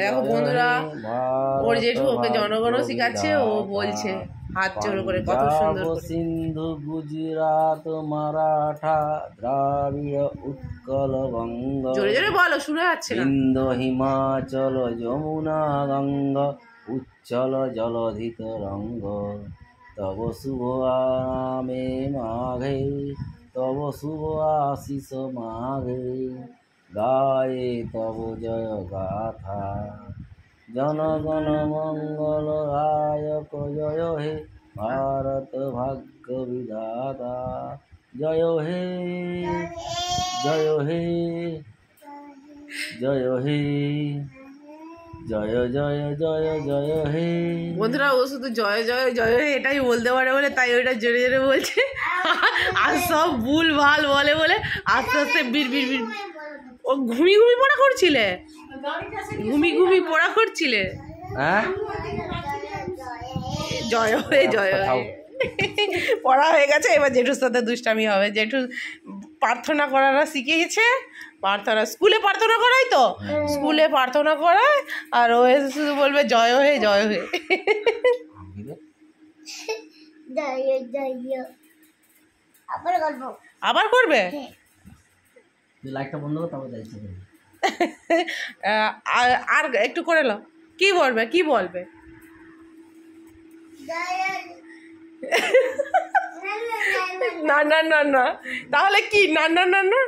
দেখো বন্ধুরা ওর জেঠু ওকে জনগণও শিখাচ্ছে ও বলছে হাত করে কত সুন্দর সিন্ধু গুজরাট মারাঠা দ্রাবিড় উৎকল বঙ্গ জোরে জোরে বলো শুনে যাচ্ছে হিমাচল যমুনা গঙ্গ উচ্ছল জলধিত রঙ্গ তব শুভ আমে মাঘে তব শুভ আশিস মাঘে গায়ে তব জয় গাথা জন গণ মঙ্গল গায়ক জয় হে ভারত ভাগ্য বিধাতা জয় হে জয় হে জয় হে জয় জয় জয় জয় হে বন্ধুরা ও শুধু জয় জয় জয় হে এটাই বলতে পারে বলে তাই ওইটা জোরে জোরে বলছে আচ্ছা। আর সব ভুল ভাল বলে বলে আস্তে আস্তে বিড় বিড় বীর ও ঘুমি ঘুমি পড়া করছিলে ঘুমি ঘুমি পড়া করছিলে হ্যাঁ জয় হয়ে হ্যাঁ, জয় হয়ে পড়া হয়ে গেছে এবার জেঠুর সাথে দুষ্টামি হবে জেঠু প্রার্থনা করারা শিখিয়েছে প্রার্থনা স্কুলে প্রার্থনা করাই তো হ্যাঁ। স্কুলে প্রার্থনা করায় আর ও শুধু বলবে জয় হয়ে জয় হয়ে আবার করবে হ্যাঁ। লাইটটা বন্ধ করো আর একটু করে নাও কি বলবে কি বলবে না না না না তাহলে কি না না না না